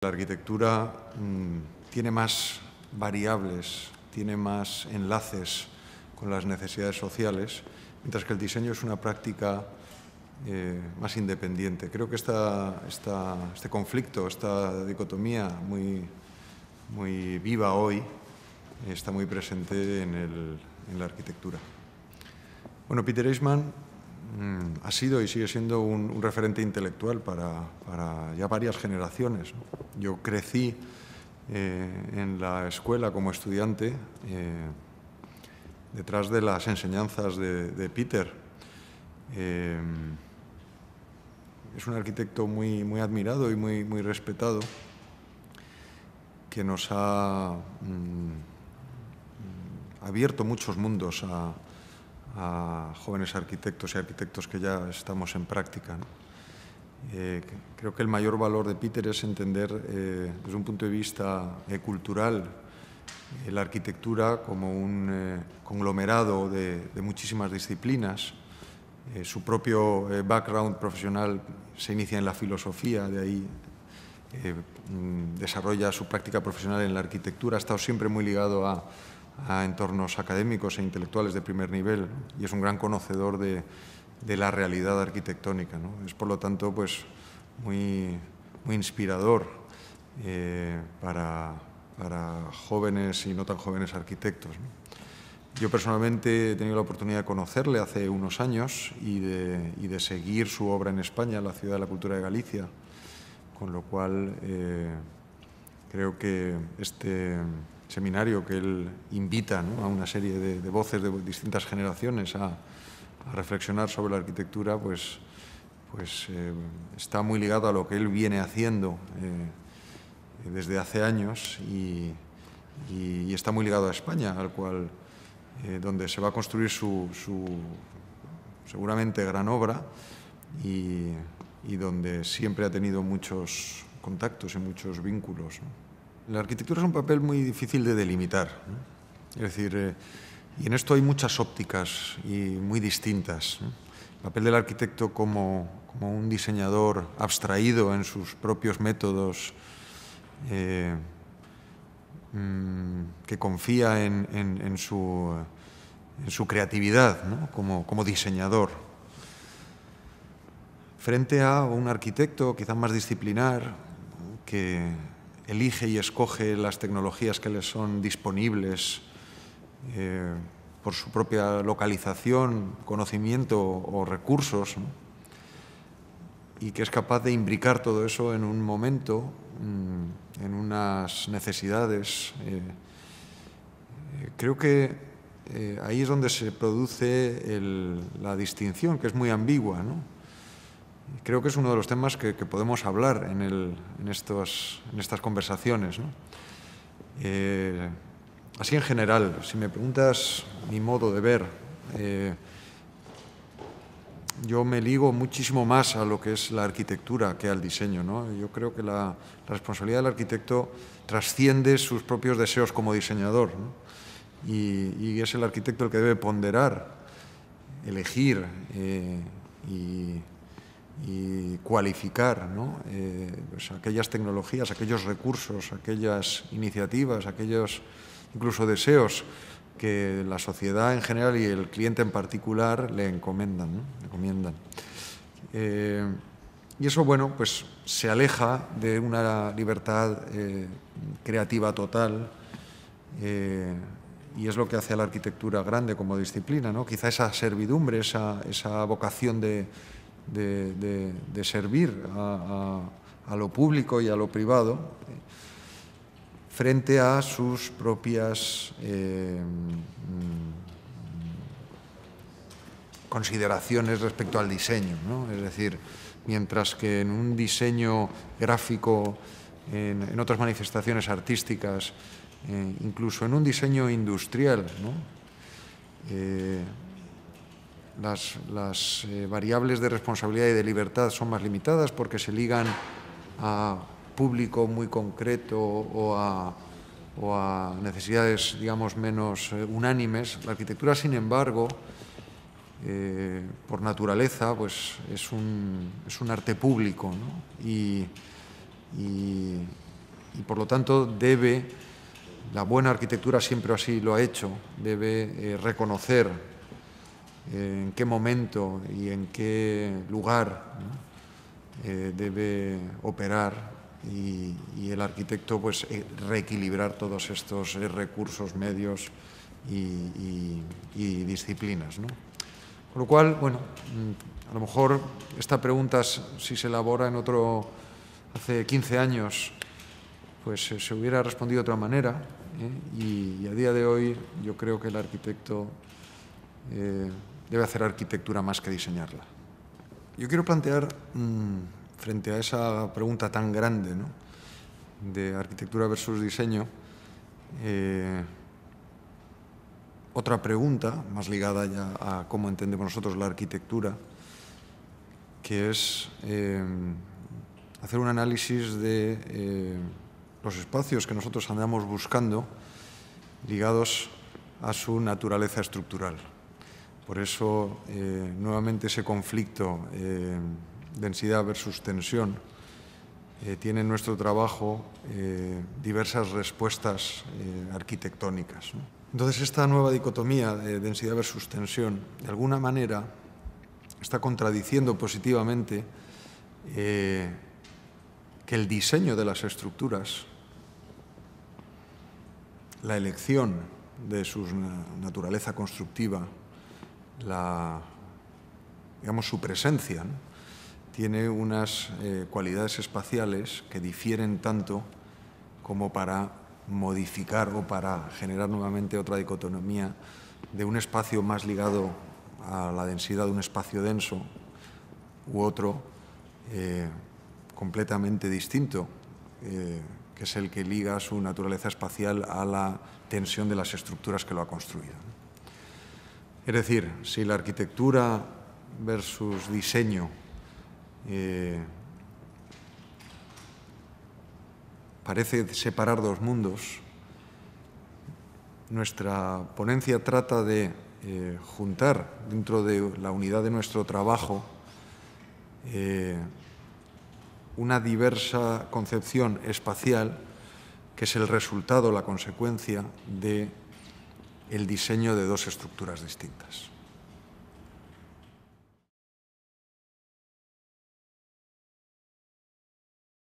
La arquitectura mm, tiene más variables, tiene más enlaces con las necesidades sociales, mientras que el diseño es una práctica eh, más independiente. Creo que este conflicto, esta dicotomía muy, muy viva hoy, está muy presente en, la arquitectura. Bueno, Peter Eisman Mm, ha sido y sigue siendo un, referente intelectual para, ya varias generaciones. Yo crecí eh, en la escuela como estudiante eh, detrás de las enseñanzas de, Peter. Eh, es un arquitecto muy, muy admirado y muy, muy respetado que nos ha mm, mm, abierto muchos mundos a, a jóvenes arquitectos y arquitectos que ya estamos en práctica. Eh, creo que el mayor valor de Peter es entender eh, desde un punto de vista eh, cultural la arquitectura como un conglomerado de, muchísimas disciplinas. su propio background profesional se inicia en la filosofía, de ahí mm, desarrolla su práctica profesional en la arquitectura, ha estado siempre muy ligado a a entornos académicos e intelectuales de primer nivel y es un gran conocedor de, la realidad arquitectónica. Es, por lo tanto, pues, muy, muy inspirador eh, para, jóvenes y no tan jóvenes arquitectos. Yo personalmente he tenido la oportunidad de conocerle hace unos años y de, seguir su obra en España, la Ciudad de la Cultura de Galicia, con lo cual eh, creo que este seminario que él invita a una serie de, voces de distintas generaciones a, reflexionar sobre la arquitectura, pues, pues eh, está muy ligado a lo que él viene haciendo eh, desde hace años y, está muy ligado a España, al cual, eh, donde se va a construir su, seguramente gran obra y, donde siempre ha tenido muchos contactos y muchos vínculos la arquitectura es un papel muy difícil de delimitar. Es decir, eh, y en esto hay muchas ópticas y muy distintas. El papel del arquitecto como, un diseñador abstraído en sus propios métodos, eh, mm, que confía en, su, creatividad como, como diseñador. Frente a un arquitecto quizás más disciplinar que elige y escoge las tecnologías que le son disponibles eh, por su propia localización, conocimiento o recursos, y que es capaz de imbricar todo eso en un momento, mm, en unas necesidades. Eh, eh, creo que ahí es donde se produce la distinción, que es muy ambigua, creo que es uno de los temas que, podemos hablar en, en, estos, en estas conversaciones. Eh, así en general, si me preguntas mi modo de ver, eh, yo me ligo muchísimo más a lo que es la arquitectura que al diseño. Yo creo que la, responsabilidad del arquitecto trasciende sus propios deseos como diseñador y, es el arquitecto el que debe ponderar, elegir eh, y y cualificar eh, pues aquellas tecnologías, aquellos recursos, aquellas iniciativas, aquellos incluso deseos que la sociedad en general y el cliente en particular le encomendan. encomiendan. Eh, y eso, bueno, pues se aleja de una libertad eh, creativa total y es lo que hace a la arquitectura grande como disciplina, ¿no? Quizá esa servidumbre, esa, esa vocación de, de, servir a, lo público y a lo privado frente a sus propias eh, mm, consideraciones respecto al diseño. Es decir, mientras que en un diseño gráfico, en, otras manifestaciones artísticas, eh, incluso en un diseño industrial, ¿no? Eh, las, eh, variables de responsabilidad y de libertad son más limitadas porque se ligan a público muy concreto o a, necesidades, digamos, menos eh, unánimes. La arquitectura, sin embargo, eh, por naturaleza, pues es un, arte público y, y, por lo tanto, debe, la buena arquitectura siempre así lo ha hecho, debe reconocer en qué momento y en qué lugar eh, debe operar y, el arquitecto pues eh, reequilibrar todos estos eh, recursos, medios y, disciplinas. Con lo cual, bueno, mm, a lo mejor esta pregunta, si se elabora en otro, hace 15 años, pues se hubiera respondido de otra manera. Y, a día de hoy yo creo que el arquitecto debe hacer arquitectura más que diseñarla. Yo quiero plantear, mm, frente a esa pregunta tan grande de arquitectura versus diseño, eh, otra pregunta, más ligada ya a cómo entendemos nosotros la arquitectura, que es eh, hacer un análisis de eh, los espacios que nosotros andamos buscando ligados a su naturaleza estructural. Por eso, eh, nuevamente, ese conflicto, eh, densidad versus tensión, eh, tiene en nuestro trabajo diversas respuestas arquitectónicas. Entonces, esta nueva dicotomía de densidad versus tensión, de alguna manera, está contradiciendo positivamente que el diseño de las estructuras, la elección de su naturaleza constructiva, la, su presencia tiene unas eh, cualidades espaciales que difieren tanto como para modificar o para generar nuevamente otra dicotomía de un espacio más ligado a la densidad de un espacio denso u otro eh, completamente distinto, eh, que es el que liga su naturaleza espacial a la tensión de las estructuras que lo ha construido. Es decir, si la arquitectura versus diseño eh, parece separar dos mundos, nuestra ponencia trata de eh, juntar dentro de la unidad de nuestro trabajo eh, una diversa concepción espacial que es el resultado, la consecuencia de el diseño de dos estructuras distintas.